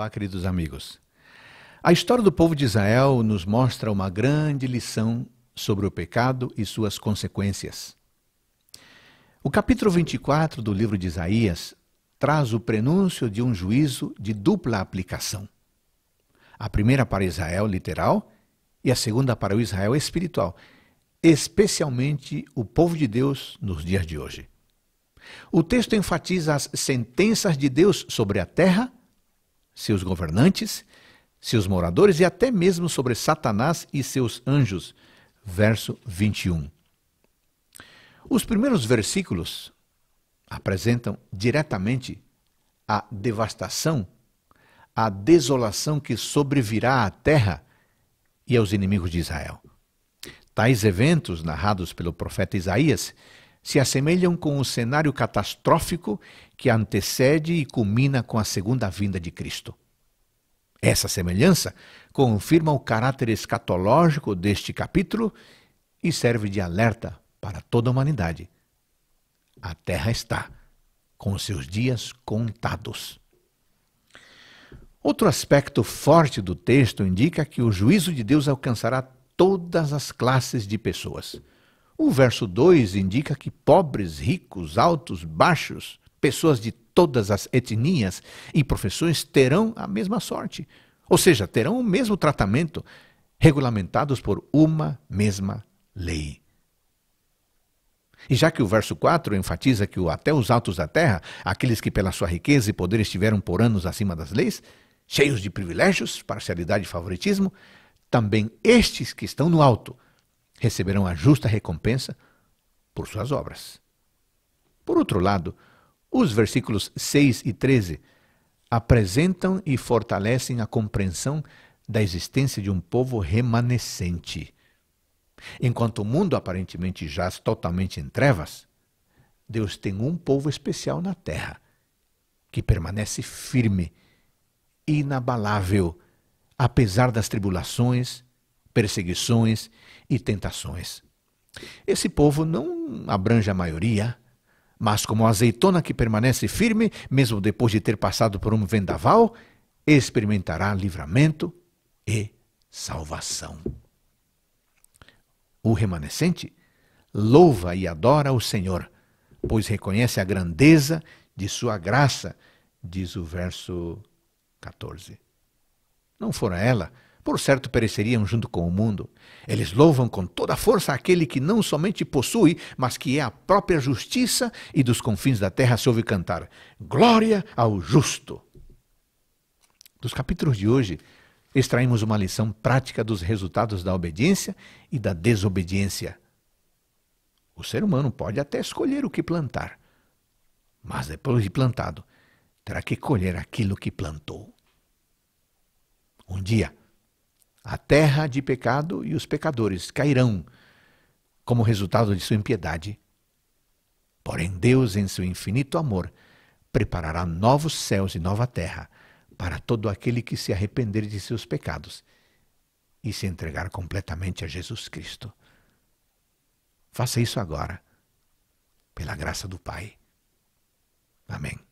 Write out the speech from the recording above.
Olá, queridos amigos. A história do povo de Israel nos mostra uma grande lição sobre o pecado e suas consequências. O capítulo 24 do livro de Isaías traz o prenúncio de um juízo de dupla aplicação. A primeira para Israel literal e a segunda para o Israel espiritual, especialmente o povo de Deus nos dias de hoje. O texto enfatiza as sentenças de Deus sobre a terra seus governantes, seus moradores e até mesmo sobre Satanás e seus anjos. Verso 21. Os primeiros versículos apresentam diretamente a devastação, a desolação que sobrevirá à terra e aos inimigos de Israel. Tais eventos, narrados pelo profeta Isaías, se assemelham com o cenário catastrófico que antecede e culmina com a segunda vinda de Cristo. Essa semelhança confirma o caráter escatológico deste capítulo e serve de alerta para toda a humanidade. A Terra está com seus dias contados. Outro aspecto forte do texto indica que o juízo de Deus alcançará todas as classes de pessoas. O verso 2 indica que pobres, ricos, altos, baixos, pessoas de todas as etnias e profissões terão a mesma sorte, ou seja, terão o mesmo tratamento, regulamentados por uma mesma lei. E já que o verso 4 enfatiza que até os altos da terra, aqueles que pela sua riqueza e poder estiveram por anos acima das leis, cheios de privilégios, parcialidade e favoritismo, também estes que estão no alto receberão a justa recompensa por suas obras. Por outro lado, os versículos 6 e 13 apresentam e fortalecem a compreensão da existência de um povo remanescente. Enquanto o mundo aparentemente jaz totalmente em trevas, Deus tem um povo especial na terra, que permanece firme, inabalável, apesar das tribulações perseguições e tentações. Esse povo não abrange a maioria, mas como a azeitona que permanece firme, mesmo depois de ter passado por um vendaval, experimentará livramento e salvação. O remanescente louva e adora o Senhor, pois reconhece a grandeza de sua graça, diz o verso 14. Não fora ela por certo pereceriam junto com o mundo. Eles louvam com toda força aquele que não somente possui, mas que é a própria justiça, e dos confins da terra se ouve cantar: Glória ao justo! Dos capítulos de hoje, extraímos uma lição prática dos resultados da obediência e da desobediência. O ser humano pode até escolher o que plantar, mas depois de plantado, terá que colher aquilo que plantou. Um dia, a terra de pecado e os pecadores cairão como resultado de sua impiedade. Porém, Deus, em seu infinito amor, preparará novos céus e nova terra para todo aquele que se arrepender de seus pecados e se entregar completamente a Jesus Cristo. Faça isso agora, pela graça do Pai. Amém.